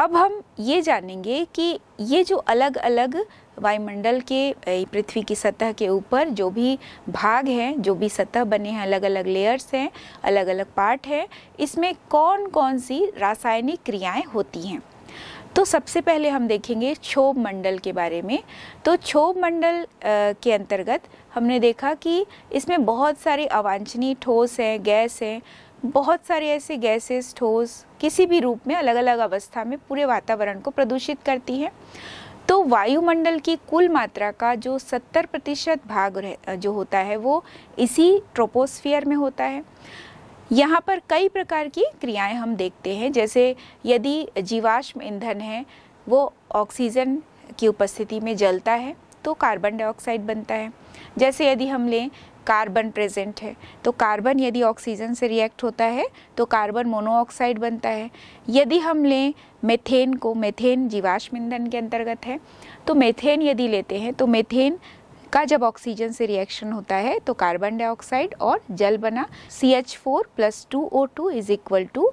अब हम ये जानेंगे कि ये जो अलग अलग वायुमंडल के पृथ्वी की सतह के ऊपर जो भी भाग हैं जो भी सतह बने हैं अलग अलग लेयर्स हैं अलग अलग पार्ट हैं इसमें कौन कौन सी रासायनिक क्रियाएं होती हैं तो सबसे पहले हम देखेंगे क्षोभ मंडल के बारे में तो क्षोभ मंडल के अंतर्गत हमने देखा कि इसमें बहुत सारे अवांछनीय ठोस हैं गैस हैं बहुत सारे ऐसे गैसेस ठोस किसी भी रूप में अलग अलग अवस्था में पूरे वातावरण को प्रदूषित करती है तो वायुमंडल की कुल मात्रा का जो 70 प्रतिशत भाग जो होता है वो इसी ट्रोपोस्फियर में होता है यहाँ पर कई प्रकार की क्रियाएं हम देखते हैं जैसे यदि जीवाश्म ईंधन है वो ऑक्सीजन की उपस्थिति में जलता है तो कार्बन डाइऑक्साइड बनता है जैसे यदि हम लें कार्बन प्रेजेंट है तो कार्बन यदि ऑक्सीजन से रिएक्ट होता है तो कार्बन मोनोऑक्साइड बनता है यदि हम लें मेथेन को मेथेन जीवाश्म ईंधन के अंतर्गत है तो मेथेन यदि लेते हैं तो मेथेन का जब ऑक्सीजन से रिएक्शन होता है तो कार्बन डाइऑक्साइड और जल बना C H four plus two O two is equal to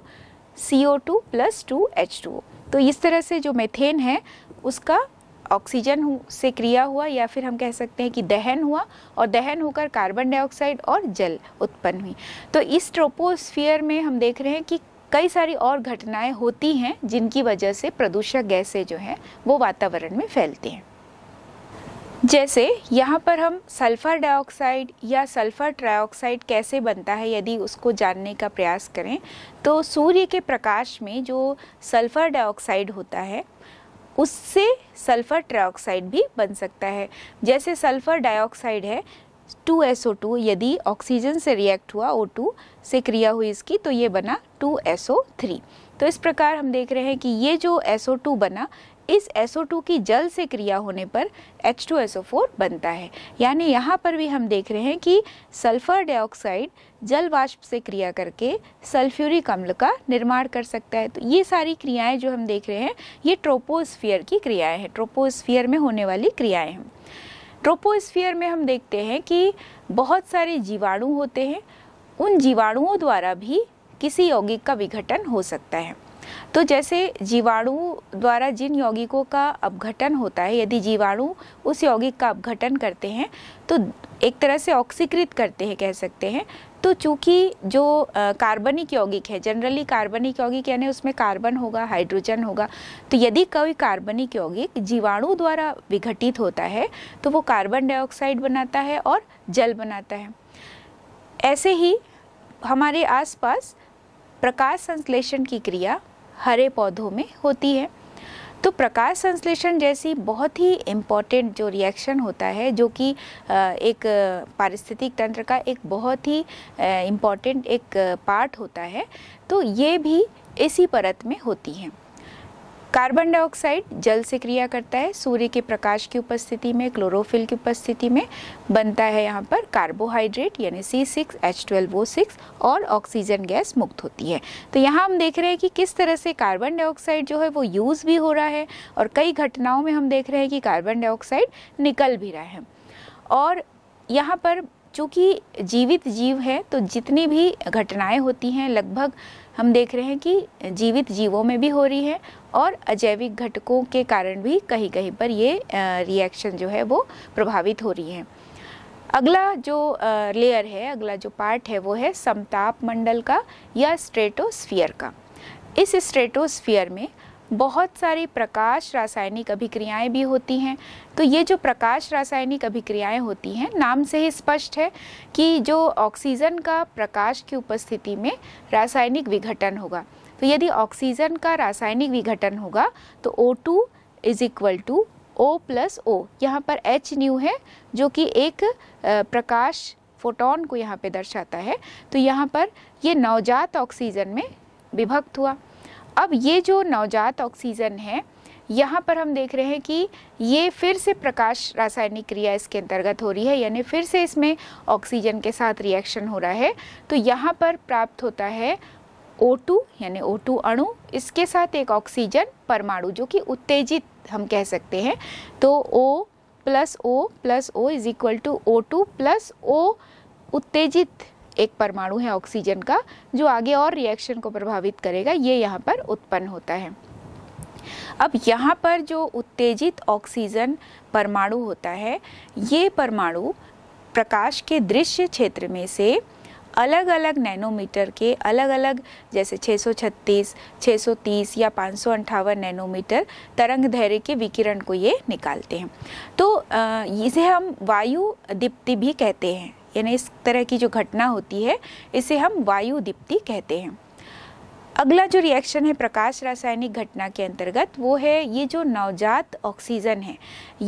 C O two plus two H two O तो इस तरह से जो मेथेन है उसका ऑक्सीजन से क्रिया हुआ या फिर हम कह सकते हैं कि दहन हुआ और दहन होकर कार्बन डाइऑक्साइड और जल उत्पन्न हुई तो इस ट्रोपोस्फियर में हम देख रहे हैं कि कई सारी और घटनाएं होती हैं जिनकी वजह से प्रदूषक गैसें जो हैं वो वातावरण में फैलती हैं जैसे यहाँ पर हम सल्फ़र डाइऑक्साइड या सल्फ़र ट्राइऑक्साइड कैसे बनता है यदि उसको जानने का प्रयास करें तो सूर्य के प्रकाश में जो सल्फ़र डाइऑक्साइड होता है उससे सल्फ़र ट्राइऑक्साइड भी बन सकता है जैसे सल्फ़र डाइऑक्साइड है 2SO2 यदि ऑक्सीजन से रिएक्ट हुआ O2 से क्रिया हुई इसकी तो ये बना 2SO3 तो इस प्रकार हम देख रहे हैं कि ये जो SO2 बना इस SO2 की जल से क्रिया होने पर H2SO4 बनता है यानी यहाँ पर भी हम देख रहे हैं कि सल्फर डाइऑक्साइड जल वाष्प से क्रिया करके सल्फ्यूरिक अम्ल का निर्माण कर सकता है तो ये सारी क्रियाएं जो हम देख रहे हैं ये ट्रोपोस्फियर की क्रियाएं हैं ट्रोपोस्फियर में होने वाली क्रियाएं हैं ट्रोपोस्फियर में हम देखते हैं कि बहुत सारे जीवाणु होते हैं उन जीवाणुओं द्वारा भी किसी यौगिक का विघटन हो सकता है तो जैसे जीवाणु द्वारा जिन यौगिकों का अपघटन होता है यदि जीवाणु उस यौगिक का अपघटन करते हैं तो एक तरह से ऑक्सीकृत करते हैं कह सकते हैं तो चूँकि जो कार्बनिक यौगिक है जनरली कार्बनिक यौगिक यानी उसमें कार्बन होगा हाइड्रोजन होगा तो यदि कोई कार्बनिक यौगिक जीवाणु द्वारा विघटित होता है तो वो कार्बन डाइऑक्साइड बनाता है और जल बनाता है ऐसे ही हमारे आसपास प्रकाश संश्लेषण की क्रिया हरे पौधों में होती है तो प्रकाश संश्लेषण जैसी बहुत ही इम्पॉर्टेंट जो रिएक्शन होता है जो कि एक पारिस्थितिक तंत्र का एक बहुत ही इम्पॉर्टेंट एक पार्ट होता है तो ये भी इसी परत में होती हैं कार्बन डाइऑक्साइड जल से क्रिया करता है सूर्य के प्रकाश की उपस्थिति में क्लोरोफिल की उपस्थिति में बनता है यहाँ पर कार्बोहाइड्रेट यानी C six H twelve O six और ऑक्सीजन गैस मुक्त होती है तो यहाँ हम देख रहे हैं कि किस तरह से कार्बन डाइऑक्साइड जो है वो यूज़ भी हो रहा है और कई घटनाओं में हम देख रहे हैं कि कार्बन डाइऑक्साइड निकल भी रहा है और यहाँ पर चूँकि जीवित जीव है तो जितनी भी घटनाएं होती हैं लगभग हम देख रहे हैं कि जीवित जीवों में भी हो रही है और अजैविक घटकों के कारण भी कहीं कहीं पर ये रिएक्शन जो है वो प्रभावित हो रही है अगला जो लेयर है अगला जो पार्ट है वो है समताप मंडल का या स्ट्रेटोस्फीयर का इस स्ट्रेटोस्फीयर में बहुत सारी प्रकाश रासायनिक अभिक्रियाएं भी होती हैं तो ये जो प्रकाश रासायनिक अभिक्रियाएं होती हैं नाम से ही स्पष्ट है कि जो ऑक्सीजन का प्रकाश की उपस्थिति में रासायनिक विघटन होगा तो यदि ऑक्सीजन का रासायनिक विघटन होगा तो O two is equal to O plus O यहाँ पर एच न्यू है जो कि एक प्रकाश फोटोन को यहाँ पे दर्शाता है तो यहाँ पर ये नवजात ऑक्सीजन में विभक्त हुआ अब ये जो नवजात ऑक्सीजन है यहाँ पर हम देख रहे हैं कि ये फिर से प्रकाश रासायनिक क्रिया इसके अंतर्गत हो रही है यानी फिर से इसमें ऑक्सीजन के साथ रिएक्शन हो रहा है तो यहाँ पर प्राप्त होता है O2 यानी O2 अणु इसके साथ एक ऑक्सीजन परमाणु जो कि उत्तेजित हम कह सकते हैं तो O plus O plus O is equal to O two plus O उत्तेजित एक परमाणु है ऑक्सीजन का जो आगे और रिएक्शन को प्रभावित करेगा ये यहाँ पर उत्पन्न होता है अब यहाँ पर जो उत्तेजित ऑक्सीजन परमाणु होता है ये परमाणु प्रकाश के दृश्य क्षेत्र में से अलग अलग नैनोमीटर के अलग अलग जैसे 636, 630 या पाँच नैनोमीटर तरंग धैर्य के विकिरण को ये निकालते हैं तो इसे हम वायु दीप्ति भी कहते हैं यानी इस तरह की जो घटना होती है इसे हम वायु दीप्ति कहते हैं अगला जो रिएक्शन है प्रकाश रासायनिक घटना के अंतर्गत वो है ये जो नवजात ऑक्सीजन है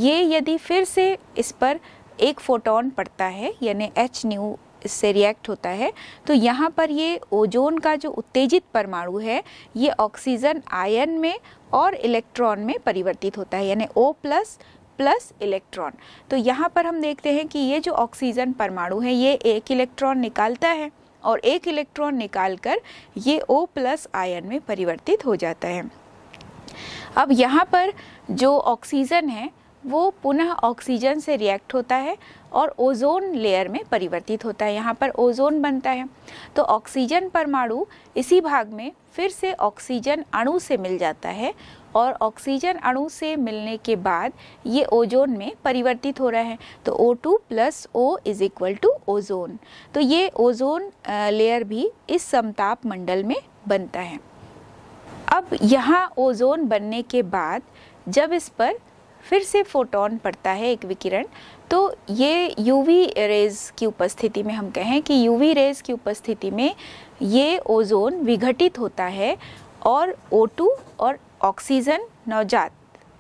ये यदि फिर से इस पर एक फोटोन पड़ता है यानी एच न्यू इससे रिएक्ट होता है तो यहाँ पर ये ओजोन का जो उत्तेजित परमाणु है ये ऑक्सीजन आयन में और इलेक्ट्रॉन में परिवर्तित होता है यानी ओ प्लस प्लस इलेक्ट्रॉन तो यहाँ पर हम देखते हैं कि ये जो ऑक्सीजन परमाणु है ये एक इलेक्ट्रॉन निकालता है और एक इलेक्ट्रॉन निकाल कर ये ओ प्लस आयन में परिवर्तित हो जाता है अब यहाँ पर जो ऑक्सीजन है वो पुनः ऑक्सीजन से रिएक्ट होता है और ओजोन लेयर में परिवर्तित होता है यहाँ पर ओजोन बनता है तो ऑक्सीजन परमाणु इसी भाग में फिर से ऑक्सीजन अणु से मिल जाता है और ऑक्सीजन अणु से मिलने के बाद ये ओजोन में परिवर्तित हो रहा है तो O2 two plus O is equal to ozone तो ये ओजोन लेयर भी इस समताप मंडल में बनता है अब यहाँ ओजोन बनने के बाद जब इस पर फिर से फोटोन पड़ता है एक विकिरण तो ये यूवी रेज की उपस्थिति में हम कहें कि यूवी रेज की उपस्थिति में ये ओजोन विघटित होता है और O2 और ऑक्सीजन नवजात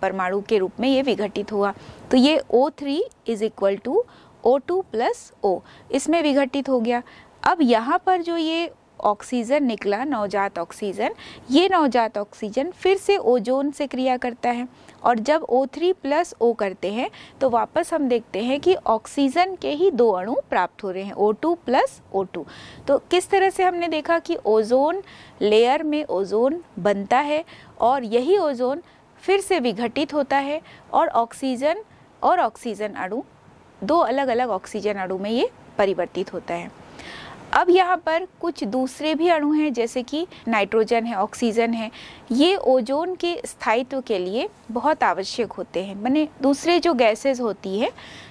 परमाणु के रूप में ये विघटित हुआ तो ये O3 three is equal to O two plus O इसमें विघटित हो गया अब यहाँ पर जो ये ऑक्सीजन निकला नवजात ऑक्सीजन ये नवजात ऑक्सीजन फिर से ओजोन से क्रिया करता है और जब ओ थ्री प्लस ओ करते हैं तो वापस हम देखते हैं कि ऑक्सीजन के ही दो अणु प्राप्त हो रहे हैं O two plus O two तो किस तरह से हमने देखा कि ओजोन लेयर में ओजोन बनता है और यही ओजोन फिर से विघटित होता है और ऑक्सीजन और ऑक्सीजन अणु दो अलग अलग ऑक्सीजन अणु में ये परिवर्तित होता है अब यहाँ पर कुछ दूसरे भी अणु हैं जैसे कि नाइट्रोजन है ऑक्सीजन है ये ओजोन के स्थायित्व के लिए बहुत आवश्यक होते हैं मैंने दूसरे जो गैसेस होती हैं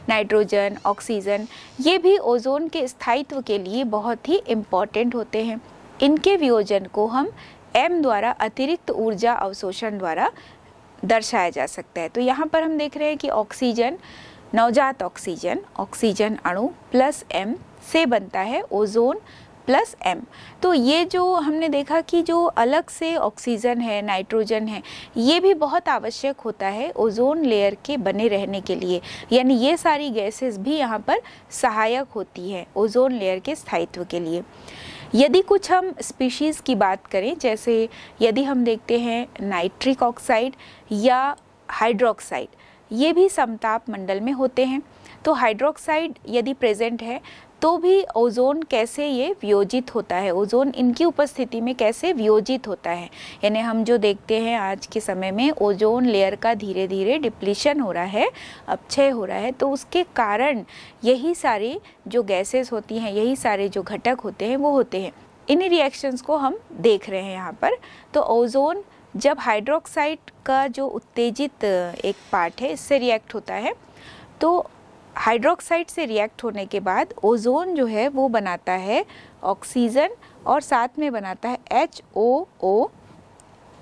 नाइट्रोजन ऑक्सीजन ये भी ओजोन के स्थायित्व के लिए बहुत ही इम्पॉर्टेंट होते हैं इनके वियोजन को हम एम द्वारा अतिरिक्त ऊर्जा अवशोषण द्वारा दर्शाया जा सकता है तो यहाँ पर हम देख रहे हैं कि ऑक्सीजन नवजात ऑक्सीजन ऑक्सीजन अणु प्लस एम से बनता है ओजोन प्लस एम तो ये जो हमने देखा कि जो अलग से ऑक्सीजन है नाइट्रोजन है ये भी बहुत आवश्यक होता है ओजोन लेयर के बने रहने के लिए यानी ये सारी गैसेस भी यहाँ पर सहायक होती है ओजोन लेयर के स्थायित्व के लिए यदि कुछ हम स्पीशीज़ की बात करें जैसे यदि हम देखते हैं नाइट्रिक ऑक्साइड या हाइड्रोक्साइड ये भी समताप मंडल में होते हैं तो हाइड्रोक्साइड यदि प्रेजेंट है तो भी ओजोन कैसे ये वियोजित होता है ओजोन इनकी उपस्थिति में कैसे वियोजित होता है यानी हम जो देखते हैं आज के समय में ओजोन लेयर का धीरे धीरे डिप्लीशन हो रहा है अपक्षय हो रहा है तो उसके कारण यही सारी जो गैसेस होती हैं यही सारे जो घटक होते हैं वो होते हैं इन रिएक्शंस को हम देख रहे हैं यहाँ पर तो ओजोन जब हाइड्रोक्साइड का जो उत्तेजित एक पार्ट है इससे रिएक्ट होता है तो हाइड्रोक्साइड से रिएक्ट होने के बाद ओजोन जो है वो बनाता है ऑक्सीजन और साथ में बनाता है एच ओ ओ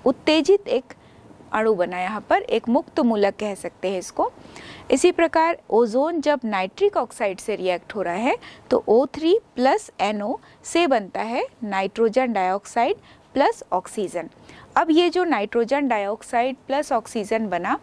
उत्तेजित एक अणु बना यहाँ पर एक मुक्त मूलक कह सकते हैं इसको इसी प्रकार ओजोन जब नाइट्रिक ऑक्साइड से रिएक्ट हो रहा है तो O three plus N O से बनता है नाइट्रोजन डाइऑक्साइड प्लस ऑक्सीजन अब ये जो नाइट्रोजन डाइऑक्साइड प्लस ऑक्सीजन बना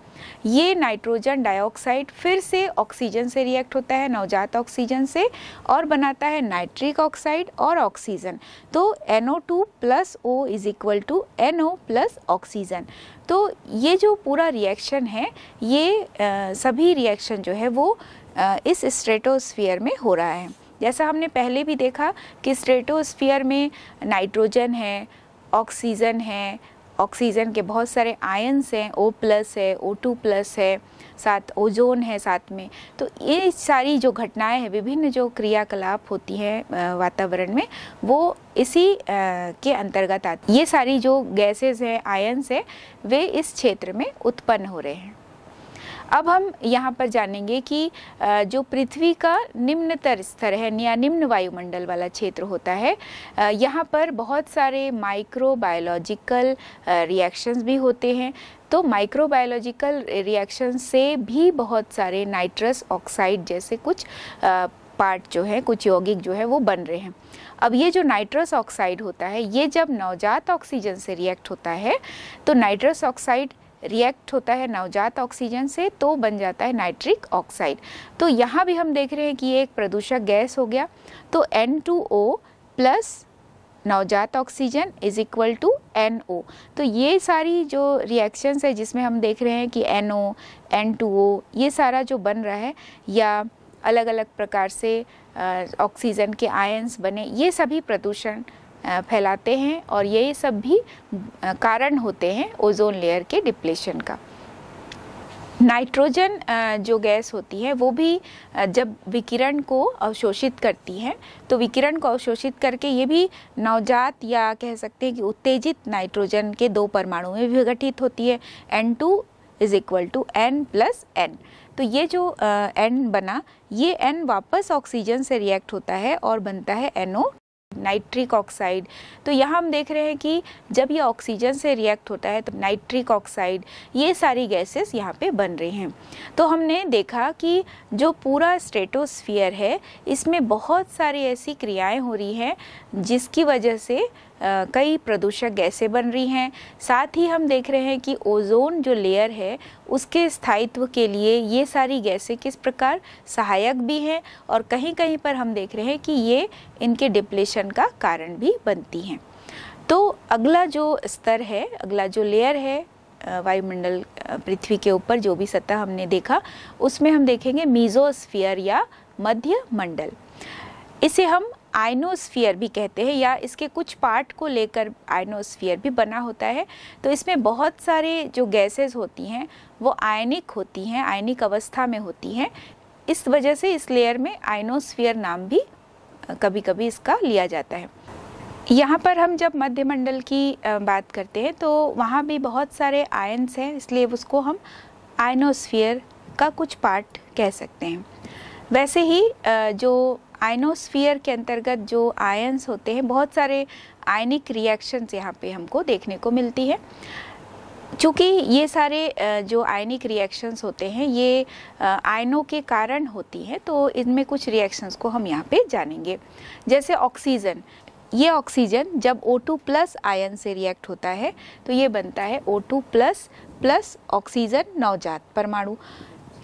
ये नाइट्रोजन डाइऑक्साइड फिर से ऑक्सीजन से रिएक्ट होता है नवजात ऑक्सीजन से और बनाता है नाइट्रिक ऑक्साइड और ऑक्सीजन तो NO2 two plus O is equal to N plus oxygen तो ये जो पूरा रिएक्शन है ये आ, सभी रिएक्शन जो है वो आ, इस स्ट्रेटोस्फीयर में हो रहा है जैसा हमने पहले भी देखा कि स्ट्रेटोस्फीयर में नाइट्रोजन है ऑक्सीजन है ऑक्सीजन के बहुत सारे आयन्स हैं ओ प्लस है ओ टू प्लस है साथ ओजोन है साथ में तो ये सारी जो घटनाएं हैं विभिन्न जो क्रियाकलाप होती हैं वातावरण में वो इसी के अंतर्गत आती ये सारी जो गैसेज हैं आयन्स हैं वे इस क्षेत्र में उत्पन्न हो रहे हैं अब हम यहाँ पर जानेंगे कि जो पृथ्वी का निम्नतर स्तर है या निम्न वायुमंडल वाला क्षेत्र होता है यहाँ पर बहुत सारे माइक्रो बायोलॉजिकल रिएक्शंस भी होते हैं तो माइक्रोबायोलॉजिकल रिएक्शन से भी बहुत सारे नाइट्रस ऑक्साइड जैसे कुछ पार्ट जो है कुछ यौगिक जो है वो बन रहे हैं अब ये जो नाइट्रस ऑक्साइड होता है ये जब नवजात ऑक्सीजन से रिएक्ट होता है तो नाइट्रस ऑक्साइड रिएक्ट होता है नवजात ऑक्सीजन से तो बन जाता है नाइट्रिक ऑक्साइड तो यहाँ भी हम देख रहे हैं कि ये एक प्रदूषक गैस हो गया तो एन टू ओ प्लस नवजात oxygen is equal to N O तो ये सारी जो रिएक्शंस है जिसमें हम देख रहे हैं कि N O N two O ये सारा जो बन रहा है या अलग अलग प्रकार से ऑक्सीजन के आयंस बने ये सभी प्रदूषण फैलाते हैं और ये सब भी कारण होते हैं ओजोन लेयर के डिप्लेशन का नाइट्रोजन जो गैस होती है वो भी जब विकिरण को अवशोषित करती है तो विकिरण को अवशोषित करके ये भी नवजात या कह सकते हैं कि उत्तेजित नाइट्रोजन के दो परमाणु में विघटित होती है N two is equal to N plus N तो ये जो एन बना ये एन वापस ऑक्सीजन से रिएक्ट होता है और बनता है एन ओ नाइट्रिक ऑक्साइड तो यहाँ हम देख रहे हैं कि जब ये ऑक्सीजन से रिएक्ट होता है तब नाइट्रिक ऑक्साइड ये सारी गैसेस यहाँ पे बन रहे हैं तो हमने देखा कि जो पूरा स्ट्रेटोस्फीयर है इसमें बहुत सारी ऐसी क्रियाएं हो रही हैं जिसकी वजह से कई प्रदूषक गैसें बन रही हैं साथ ही हम देख रहे हैं कि ओजोन जो लेयर है उसके स्थायित्व के लिए ये सारी गैसें किस प्रकार सहायक भी हैं और कहीं कहीं पर हम देख रहे हैं कि ये इनके डिप्लेशन का कारण भी बनती हैं तो अगला जो स्तर है अगला जो लेयर है वायुमंडल पृथ्वी के ऊपर जो भी सतह हमने देखा उसमें हम देखेंगे मीजोस्फियर या मध्य मंडल इसे हम आइनोस्फियर भी कहते हैं या इसके कुछ पार्ट को लेकर आइनोस्फियर भी बना होता है तो इसमें बहुत सारे जो गैसेस होती हैं वो आयनिक होती हैं आयनिक अवस्था में होती हैं इस वजह से इस लेयर में आइनोस्फियर नाम भी कभी कभी इसका लिया जाता है यहाँ पर हम जब मध्यमंडल की बात करते हैं तो वहाँ भी बहुत सारे आयन्स हैं इसलिए उसको हम आइनोस्फियर का कुछ पार्ट कह सकते हैं वैसे ही जो आयनोस्फियर के अंतर्गत जो आयन्स होते हैं बहुत सारे आयनिक रिएक्शंस यहाँ पे हमको देखने को मिलती है चूँकि ये सारे जो आयनिक रिएक्शंस होते हैं ये आयनों के कारण होती हैं तो इनमें कुछ रिएक्शंस को हम यहाँ पे जानेंगे जैसे ऑक्सीजन ये ऑक्सीजन जब O2 प्लस आयन से रिएक्ट होता है तो ये बनता है O2 प्लस प्लस ऑक्सीजन नवजात परमाणु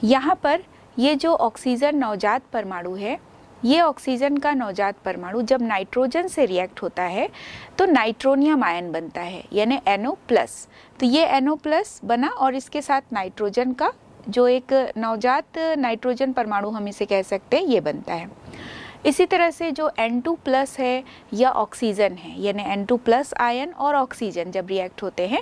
यहाँ पर ये जो ऑक्सीजन नवजात परमाणु है ये ऑक्सीजन का नवजात परमाणु जब नाइट्रोजन से रिएक्ट होता है तो नाइट्रोनियम आयन बनता है यानी एनओ प्लस तो ये एनओ प्लस बना और इसके साथ नाइट्रोजन का जो एक नवजात नाइट्रोजन परमाणु हम इसे कह सकते हैं ये बनता है इसी तरह से जो N2 प्लस है या ऑक्सीजन है यानी N2 प्लस आयन और ऑक्सीजन जब रिएक्ट होते हैं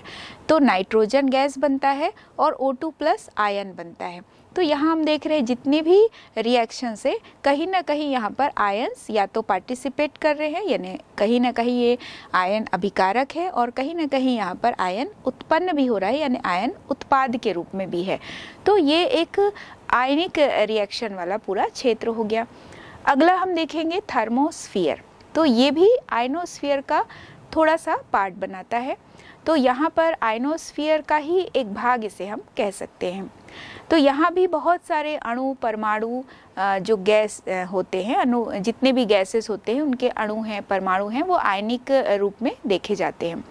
तो नाइट्रोजन गैस बनता है और O2 प्लस आयन बनता है तो यहाँ हम देख रहे हैं जितने भी रिएक्शन से कहीं ना कहीं यहाँ पर आयंस या तो पार्टिसिपेट कर रहे हैं यानी कहीं ना कहीं ये आयन अभिकारक है और कहीं ना कहीं यहाँ पर आयन उत्पन्न भी हो रहा है यानी आयन उत्पाद के रूप में भी है तो ये एक आयनिक रिएक्शन वाला पूरा क्षेत्र हो गया अगला हम देखेंगे थर्मोस्फियर तो ये भी आयनोस्फियर का थोड़ा सा पार्ट बनाता है तो यहाँ पर आयनोस्फियर का ही एक भाग इसे हम कह सकते हैं तो यहाँ भी बहुत सारे अणु परमाणु जो गैस होते हैं अणु जितने भी गैसेस होते हैं उनके अणु हैं परमाणु हैं वो आयनिक रूप में देखे जाते हैं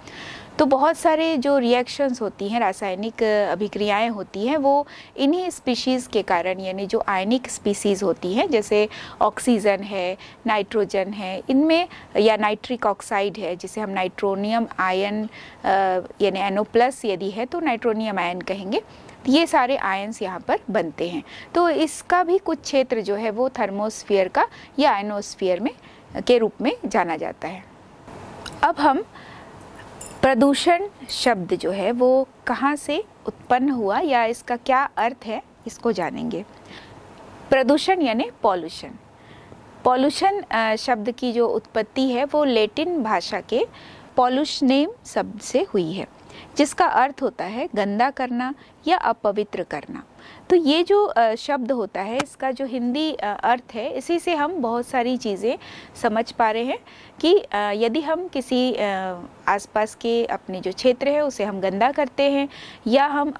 तो बहुत सारे जो रिएक्शंस होती हैं रासायनिक अभिक्रियाएं होती हैं वो इन्हीं स्पीशीज़ के कारण यानी जो आयनिक स्पीसीज़ होती हैं जैसे ऑक्सीजन है नाइट्रोजन है इनमें या नाइट्रिक ऑक्साइड है जिसे हम नाइट्रोनियम आयन यानी एनो प्लस यदि है तो नाइट्रोनियम आयन कहेंगे ये सारे आयन्स यहाँ पर बनते हैं तो इसका भी कुछ क्षेत्र जो है वो थर्मोस्फियर का या आयनोस्फियर में के रूप में जाना जाता है अब हम प्रदूषण शब्द जो है वो कहाँ से उत्पन्न हुआ या इसका क्या अर्थ है इसको जानेंगे प्रदूषण यानी पॉल्यूशन पॉल्यूशन शब्द की जो उत्पत्ति है वो लेटिन भाषा के पॉल्यूशनेम शब्द से हुई है जिसका अर्थ होता है गंदा करना या अपवित्र करना तो ये जो शब्द होता है इसका जो हिंदी अर्थ है इसी से हम बहुत सारी चीज़ें समझ पा रहे हैं कि यदि हम किसी आसपास के अपने जो क्षेत्र है उसे हम गंदा करते हैं या हम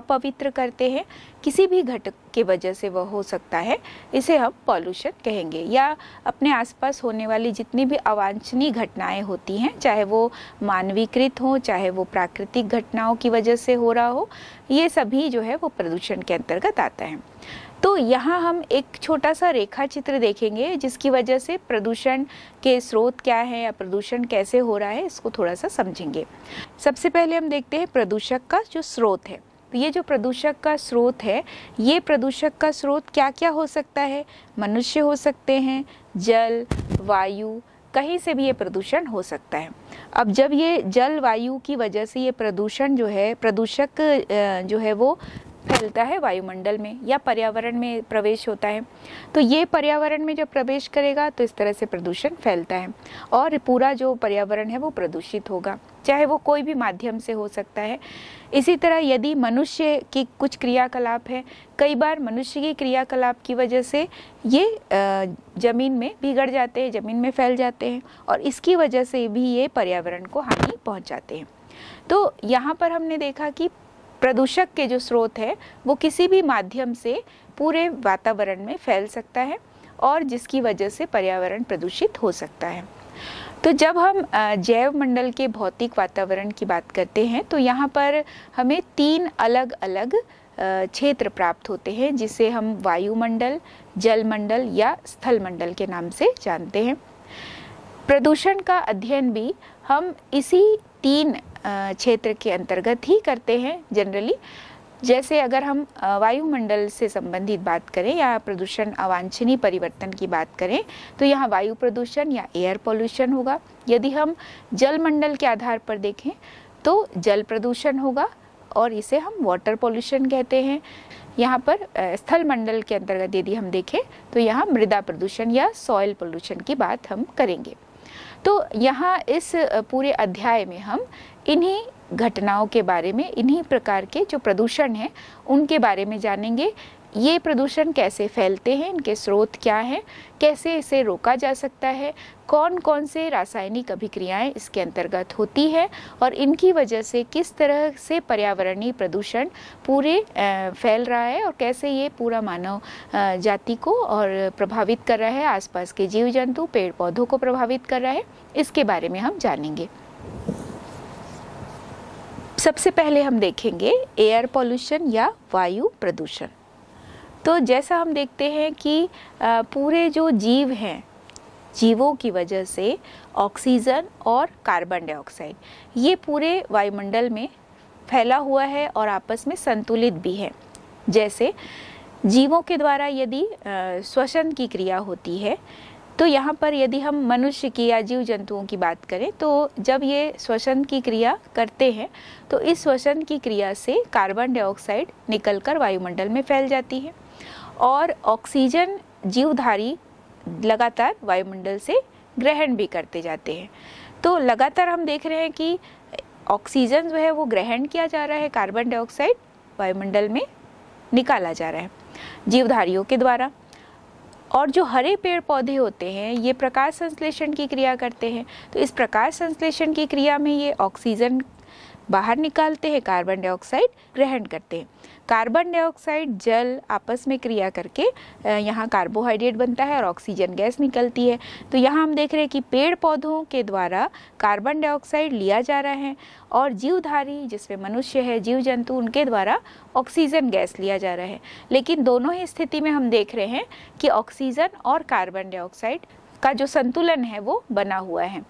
अपवित्र करते हैं किसी भी घटक की वजह से वह हो सकता है इसे हम पॉल्यूशन कहेंगे या अपने आसपास होने वाली जितनी भी अवांछनीय घटनाएं होती हैं चाहे वो मानवीकृत हो चाहे वो प्राकृतिक घटनाओं की वजह से हो रहा हो ये सभी जो है वो प्रदूषण के अंतर्गत आता है तो यहाँ हम एक छोटा सा रेखा चित्र देखेंगे जिसकी वजह से प्रदूषण के स्रोत क्या है या प्रदूषण कैसे हो रहा है इसको थोड़ा सा समझेंगे सबसे पहले हम देखते हैं प्रदूषक का जो स्रोत है तो ये जो प्रदूषक का स्रोत है ये प्रदूषक का स्रोत क्या क्या हो सकता है मनुष्य हो सकते हैं जल वायु कहीं से भी ये प्रदूषण हो सकता है अब जब ये जल वायु की वजह से ये प्रदूषण जो है प्रदूषक जो है वो फैलता है वायुमंडल में या पर्यावरण में प्रवेश होता है तो ये पर्यावरण में जब प्रवेश करेगा तो इस तरह से प्रदूषण फैलता है और पूरा जो पर्यावरण है वो प्रदूषित होगा चाहे वो कोई भी माध्यम से हो सकता है इसी तरह यदि मनुष्य की कुछ क्रियाकलाप है कई बार मनुष्य की क्रियाकलाप की वजह से ये ज़मीन में बिगड़ जाते हैं ज़मीन में फैल जाते हैं और इसकी वजह से भी ये पर्यावरण को हानि पहुँचाते हैं तो यहाँ पर हमने देखा कि प्रदूषक के जो स्रोत है वो किसी भी माध्यम से पूरे वातावरण में फैल सकता है और जिसकी वजह से पर्यावरण प्रदूषित हो सकता है तो जब हम जैव मंडल के भौतिक वातावरण की बात करते हैं तो यहाँ पर हमें तीन अलग अलग क्षेत्र प्राप्त होते हैं जिसे हम वायुमंडल जलमंडल या स्थलमंडल के नाम से जानते हैं प्रदूषण का अध्ययन भी हम इसी तीन क्षेत्र के अंतर्गत ही करते हैं जनरली जैसे अगर हम वायुमंडल से संबंधित बात करें या प्रदूषण अवांछनीय परिवर्तन की बात करें तो यहाँ वायु प्रदूषण या एयर पॉल्यूशन होगा यदि हम जलमंडल के आधार पर देखें तो जल प्रदूषण होगा और इसे हम वाटर पॉल्यूशन कहते हैं यहाँ पर स्थल मंडल के अंतर्गत यदि हम देखें तो यहाँ मृदा प्रदूषण या सॉयल पॉल्यूशन की बात हम करेंगे तो यहाँ इस पूरे अध्याय में हम इन्हीं घटनाओं के बारे में इन्हीं प्रकार के जो प्रदूषण हैं उनके बारे में जानेंगे ये प्रदूषण कैसे फैलते हैं इनके स्रोत क्या हैं कैसे इसे रोका जा सकता है कौन कौन से रासायनिक अभिक्रियाएं इसके अंतर्गत होती है और इनकी वजह से किस तरह से पर्यावरणीय प्रदूषण पूरे फैल रहा है और कैसे ये पूरा मानव जाति को और प्रभावित कर रहा है आसपास के जीव जंतु पेड़ पौधों को प्रभावित कर रहा है इसके बारे में हम जानेंगे सबसे पहले हम देखेंगे एयर पॉल्यूशन या वायु प्रदूषण तो जैसा हम देखते हैं कि पूरे जो जीव हैं जीवों की वजह से ऑक्सीजन और कार्बन डाइऑक्साइड ये पूरे वायुमंडल में फैला हुआ है और आपस में संतुलित भी है जैसे जीवों के द्वारा यदि श्वसन की क्रिया होती है तो यहाँ पर यदि हम मनुष्य की या जीव जंतुओं की बात करें तो जब ये श्वसन की क्रिया करते हैं तो इस श्वसन की क्रिया से कार्बन डाइऑक्साइड निकलकर वायुमंडल में फैल जाती है और ऑक्सीजन जीवधारी लगातार वायुमंडल से ग्रहण भी करते जाते हैं तो लगातार हम देख रहे हैं कि ऑक्सीजन जो है वो ग्रहण किया जा रहा है कार्बन डाइऑक्साइड वायुमंडल में निकाला जा रहा है जीवधारियों के द्वारा और जो हरे पेड़ पौधे होते हैं ये प्रकाश संश्लेषण की क्रिया करते हैं तो इस प्रकाश संश्लेषण की क्रिया में ये ऑक्सीजन बाहर निकालते हैं कार्बन डाइऑक्साइड ग्रहण करते हैं कार्बन डाइऑक्साइड जल आपस में क्रिया करके यहाँ कार्बोहाइड्रेट बनता है और ऑक्सीजन गैस निकलती है तो यहाँ हम देख रहे हैं कि पेड़ पौधों के द्वारा कार्बन डाइऑक्साइड लिया जा रहा है और जीवधारी जिसमें मनुष्य है जीव जंतु उनके द्वारा ऑक्सीजन गैस लिया जा रहा है लेकिन दोनों ही स्थिति में हम देख रहे हैं कि ऑक्सीजन और कार्बन डाइऑक्साइड का जो संतुलन है वो बना हुआ है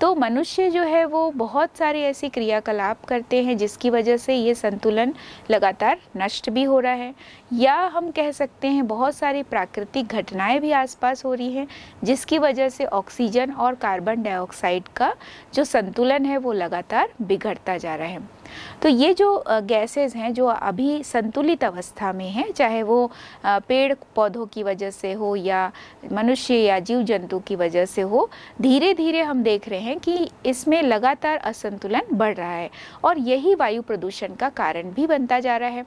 तो मनुष्य जो है वो बहुत सारे ऐसी क्रियाकलाप करते हैं जिसकी वजह से ये संतुलन लगातार नष्ट भी हो रहा है या हम कह सकते हैं बहुत सारी प्राकृतिक घटनाएं भी आसपास हो रही हैं जिसकी वजह से ऑक्सीजन और कार्बन डाइऑक्साइड का जो संतुलन है वो लगातार बिगड़ता जा रहा है तो ये जो गैसेज हैं जो अभी संतुलित अवस्था में हैं चाहे वो पेड़ पौधों की वजह से हो या मनुष्य या जीव जंतु की वजह से हो धीरे धीरे हम देख रहे हैं कि इसमें लगातार असंतुलन बढ़ रहा है और यही वायु प्रदूषण का कारण भी बनता जा रहा है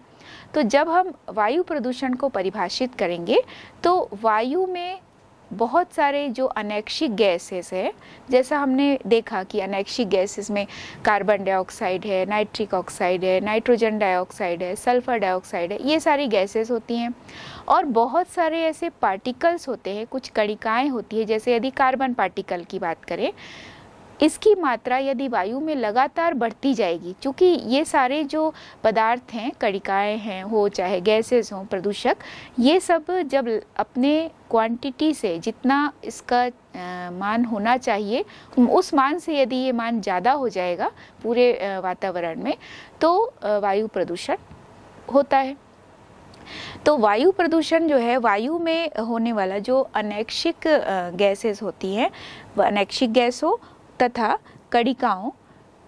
तो जब हम वायु प्रदूषण को परिभाषित करेंगे तो वायु में बहुत सारे जो अनैक्षिक गैसेस है जैसा हमने देखा कि अनैक्षिक गैसेस में कार्बन डाइऑक्साइड है नाइट्रिक ऑक्साइड है नाइट्रोजन डाइऑक्साइड है सल्फर डाइऑक्साइड है ये सारी गैसेस होती हैं और बहुत सारे ऐसे पार्टिकल्स होते हैं कुछ कणिकाएँ होती है जैसे यदि कार्बन पार्टिकल की बात करें इसकी मात्रा यदि वायु में लगातार बढ़ती जाएगी क्योंकि ये सारे जो पदार्थ हैं कड़िकाएँ हैं हो चाहे गैसेस हों प्रदूषक ये सब जब अपने क्वांटिटी से जितना इसका आ, मान होना चाहिए उस मान से यदि ये मान ज़्यादा हो जाएगा पूरे वातावरण में तो वायु प्रदूषण होता है तो वायु प्रदूषण जो है वायु में होने वाला जो अनैक्षिक गैसेस होती हैं अनैक्षिक गैस हो तथा कड़िकाओं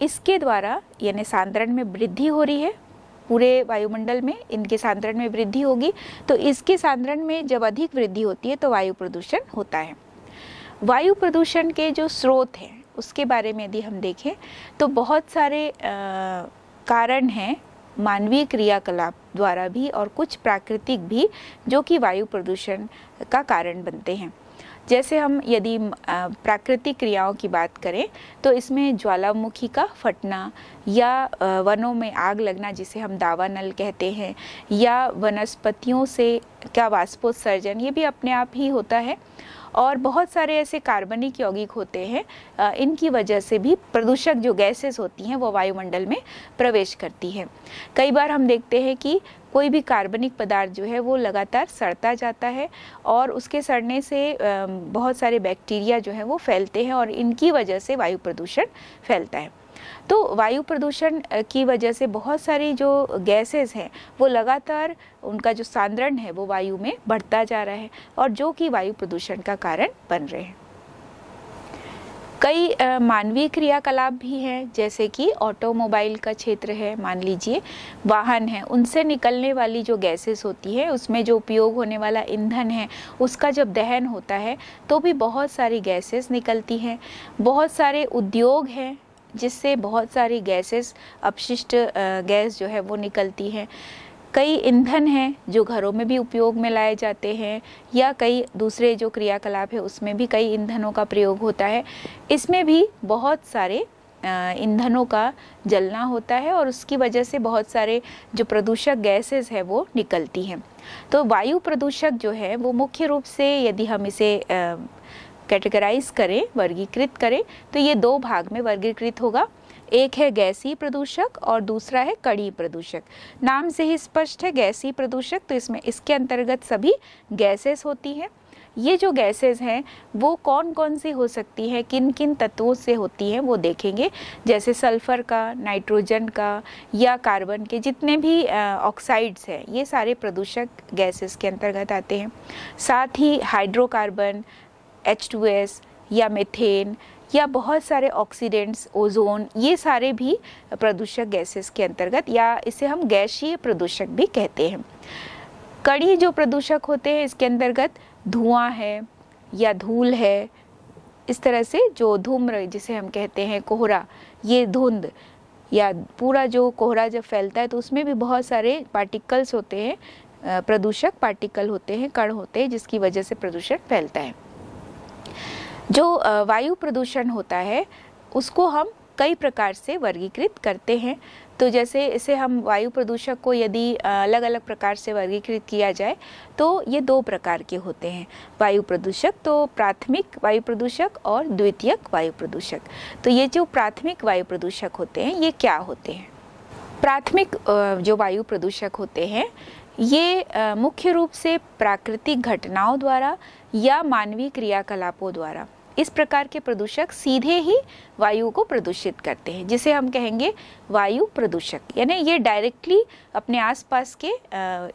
इसके द्वारा यानी सांद्रण में वृद्धि हो रही है पूरे वायुमंडल में इनके सांद्रण में वृद्धि होगी तो इसके सांद्रण में जब अधिक वृद्धि होती है तो वायु प्रदूषण होता है वायु प्रदूषण के जो स्रोत हैं उसके बारे में यदि हम देखें तो बहुत सारे आ, कारण हैं मानवीय क्रियाकलाप द्वारा भी और कुछ प्राकृतिक भी जो कि वायु प्रदूषण का कारण बनते हैं जैसे हम यदि प्राकृतिक क्रियाओं की बात करें तो इसमें ज्वालामुखी का फटना या वनों में आग लगना जिसे हम दावानल कहते हैं या वनस्पतियों से क्या वाष्पोत्सर्जन ये भी अपने आप ही होता है और बहुत सारे ऐसे कार्बनिक यौगिक होते हैं इनकी वजह से भी प्रदूषक जो गैसेस होती हैं वो वायुमंडल में प्रवेश करती है कई बार हम देखते हैं कि कोई भी कार्बनिक पदार्थ जो है वो लगातार सड़ता जाता है और उसके सड़ने से बहुत सारे बैक्टीरिया जो है वो फैलते हैं और इनकी वजह से वायु प्रदूषण फैलता है तो वायु प्रदूषण की वजह से बहुत सारी जो गैसेस हैं वो लगातार उनका जो सांद्रण है वो वायु में बढ़ता जा रहा है और जो कि वायु प्रदूषण का कारण बन रहे हैं कई मानवीय क्रियाकलाप भी हैं जैसे कि ऑटोमोबाइल का क्षेत्र है मान लीजिए वाहन है उनसे निकलने वाली जो गैसेस होती है उसमें जो उपयोग होने वाला ईंधन है उसका जब दहन होता है तो भी बहुत सारी गैसेस निकलती हैं बहुत सारे उद्योग हैं जिससे बहुत सारी गैसेस अपशिष्ट गैस जो है वो निकलती हैं कई ईंधन हैं जो घरों में भी उपयोग में लाए जाते हैं या कई दूसरे जो क्रियाकलाप है उसमें भी कई ईंधनों का प्रयोग होता है इसमें भी बहुत सारे ईंधनों का जलना होता है और उसकी वजह से बहुत सारे जो प्रदूषक गैसेस है वो निकलती हैं तो वायु प्रदूषक जो है वो मुख्य रूप से यदि हम इसे कैटेगराइज करें वर्गीकृत करें तो ये दो भाग में वर्गीकृत होगा एक है गैसीय प्रदूषक और दूसरा है कड़ी प्रदूषक नाम से ही स्पष्ट है गैसीय प्रदूषक तो इसमें इसके अंतर्गत सभी गैसेस होती हैं ये जो गैसेस हैं वो कौन कौन सी हो सकती हैं किन किन तत्वों से होती हैं वो देखेंगे जैसे सल्फ़र का नाइट्रोजन का या कार्बन के जितने भी ऑक्साइड्स हैं ये सारे प्रदूषक गैसेस के अंतर्गत आते हैं साथ ही हाइड्रोकार्बन एच टू एस या मेथेन या बहुत सारे ऑक्सीडेंट्स ओजोन ये सारे भी प्रदूषक गैसेस के अंतर्गत या इसे हम गैसीय प्रदूषक भी कहते हैं कड़ी जो प्रदूषक होते हैं इसके अंतर्गत धुआं है या धूल है इस तरह से जो धूम्र जिसे हम कहते हैं कोहरा ये धुंध या पूरा जो कोहरा जब फैलता है तो उसमें भी बहुत सारे पार्टिकल्स होते हैं प्रदूषक पार्टिकल होते हैं कण होते हैं जिसकी वजह से प्रदूषण फैलता है जो वायु प्रदूषण होता है उसको हम कई प्रकार से वर्गीकृत करते हैं तो जैसे इसे हम वायु प्रदूषक को यदि अलग अलग प्रकार से वर्गीकृत किया जाए तो ये दो प्रकार के होते हैं वायु प्रदूषक तो प्राथमिक वायु प्रदूषक और द्वितीयक वायु प्रदूषक तो ये जो प्राथमिक वायु प्रदूषक होते हैं ये क्या होते हैं प्राथमिक जो वायु प्रदूषक होते हैं ये मुख्य रूप से प्राकृतिक घटनाओं द्वारा या मानवीय क्रियाकलापों द्वारा इस प्रकार के प्रदूषक सीधे ही वायु को प्रदूषित करते हैं जिसे हम कहेंगे वायु प्रदूषक यानी ये डायरेक्टली अपने आसपास के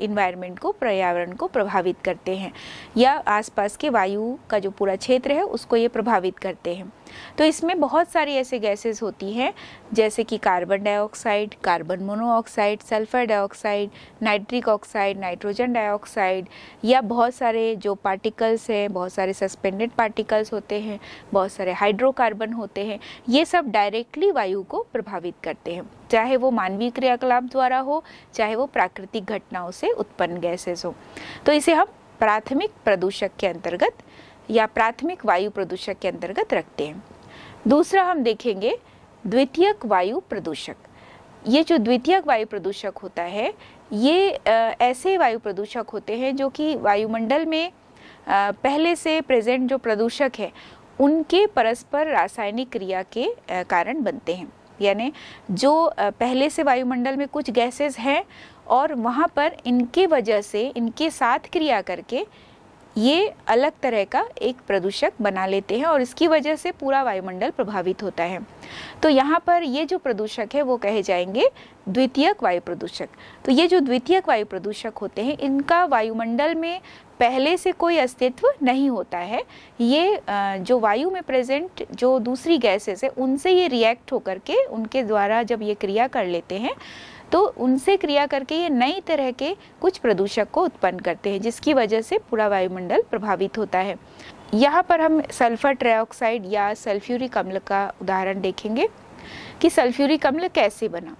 इन्वायरमेंट को पर्यावरण को प्रभावित करते हैं या आसपास के वायु का जो पूरा क्षेत्र है उसको ये प्रभावित करते हैं तो इसमें बहुत सारी ऐसे गैसेस होती हैं जैसे कि carbon dioxide carbon monoxide sulphur dioxide nitric oxide nitrogen dioxide या बहुत सारे जो पार्टिकल्स हैं बहुत सारे सस्पेंडेड पार्टिकल्स होते हैं बहुत सारे हाइड्रोकार्बन होते हैं ये सब डायरेक्टली वायु को प्रभावित करते हैं चाहे वो मानवीय क्रियाकलाप द्वारा हो चाहे वो प्राकृतिक घटनाओं से उत्पन्न गैसेस हो तो इसे हम प्राथमिक प्रदूषक के अंतर्गत या प्राथमिक वायु प्रदूषक के अंतर्गत रखते हैं दूसरा हम देखेंगे द्वितीयक वायु प्रदूषक ये जो द्वितीयक वायु प्रदूषक होता है ये ऐसे वायु प्रदूषक होते हैं जो कि वायुमंडल में पहले से प्रेजेंट जो प्रदूषक है उनके परस्पर रासायनिक क्रिया के कारण बनते हैं यानी जो पहले से वायुमंडल में कुछ गैसेस हैं और वहाँ पर इनके वजह से इनके साथ क्रिया करके ये अलग तरह का एक प्रदूषक बना लेते हैं और इसकी वजह से पूरा वायुमंडल प्रभावित होता है तो यहाँ पर ये जो प्रदूषक है वो कहे जाएंगे द्वितीयक वायु प्रदूषक तो ये जो द्वितीयक वायु प्रदूषक होते हैं इनका वायुमंडल में पहले से कोई अस्तित्व नहीं होता है ये जो वायु में प्रेजेंट जो दूसरी गैसेस है उनसे ये रिएक्ट होकर के उनके द्वारा जब ये क्रिया कर लेते हैं तो उनसे क्रिया करके ये नई तरह के कुछ प्रदूषक को उत्पन्न करते हैं जिसकी वजह से पूरा वायुमंडल प्रभावित होता है यहाँ पर हम सल्फर ट्राइऑक्साइड या सल्फ्यूरिक अम्ल का उदाहरण देखेंगे कि सल्फ्यूरिक अम्ल कैसे बना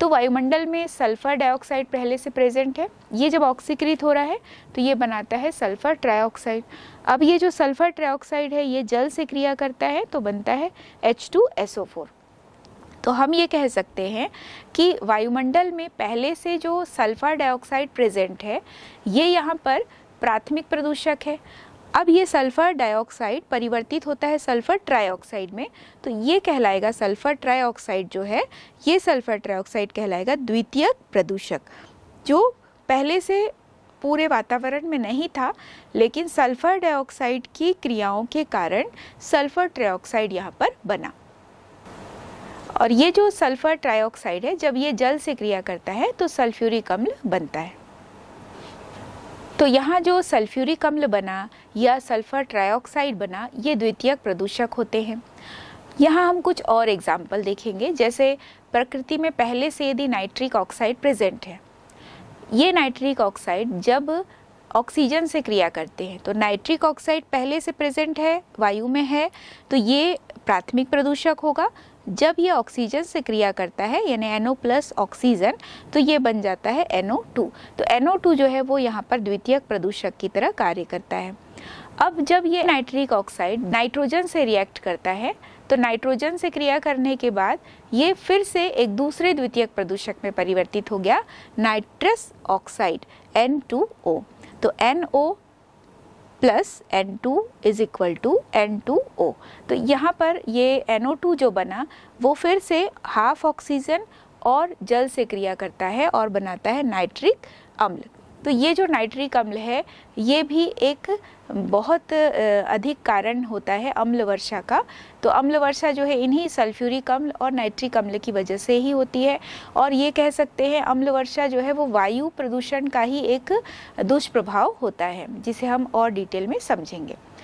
तो वायुमंडल में सल्फर डाइऑक्साइड पहले से प्रेजेंट है ये जब ऑक्सीकृत हो रहा है तो ये बनाता है सल्फर ट्राइऑक्साइड अब ये जो सल्फर ट्राइऑक्साइड है ये जल से क्रिया करता है तो बनता है एच टू फोर तो हम ये कह सकते हैं कि वायुमंडल में पहले से जो सल्फर डाइऑक्साइड प्रेजेंट है ये यहाँ पर प्राथमिक प्रदूषक है अब ये सल्फ़र डाइऑक्साइड परिवर्तित होता है सल्फ़र ट्राईऑक्साइड में तो ये कहलाएगा सल्फ़र ट्राईऑक्साइड जो है ये सल्फ़र ट्राईऑक्साइड कहलाएगा द्वितीय प्रदूषक जो पहले से पूरे वातावरण में नहीं था लेकिन सल्फ़र डाइऑक्साइड की क्रियाओं के कारण सल्फ़र ट्राईऑक्साइड यहाँ पर बना और ये जो सल्फर ट्राइऑक्साइड है जब ये जल से क्रिया करता है तो सल्फ्यूरिक अम्ल बनता है तो यहाँ जो सल्फ्यूरिक अम्ल बना या सल्फर ट्राइऑक्साइड बना ये द्वितीयक प्रदूषक होते हैं यहाँ हम कुछ और एग्जाम्पल देखेंगे जैसे प्रकृति में पहले से यदि नाइट्रिक ऑक्साइड प्रेजेंट है ये नाइट्रिक ऑक्साइड जब ऑक्सीजन से क्रिया करते हैं तो नाइट्रिक ऑक्साइड पहले से प्रेजेंट है वायु में है तो ये प्राथमिक प्रदूषक होगा जब ये ऑक्सीजन से क्रिया करता है यानी एनओ प्लस ऑक्सीजन तो ये बन जाता है एनओ टू तो एनओ टू जो है वो यहाँ पर द्वितीयक प्रदूषक की तरह कार्य करता है अब जब ये नाइट्रिक ऑक्साइड नाइट्रोजन से रिएक्ट करता है तो नाइट्रोजन से क्रिया करने के बाद ये फिर से एक दूसरे द्वितीयक प्रदूषक में परिवर्तित हो गया नाइट्रस ऑक्साइड एन तो N plus N two is equal to N two O तो यहाँ पर ये एन ओ टू जो बना वो फिर से हाफ ऑक्सीजन और जल से क्रिया करता है और बनाता है नाइट्रिक अम्ल तो ये जो नाइट्रिक अम्ल है ये भी एक बहुत अधिक कारण होता है अम्ल वर्षा का तो अम्ल वर्षा जो है इन्हीं सल्फ्यूरिक अम्ल और नाइट्रिक अम्ल की वजह से ही होती है और ये कह सकते हैं अम्ल वर्षा जो है वो वायु प्रदूषण का ही एक दुष्प्रभाव होता है जिसे हम और डिटेल में समझेंगे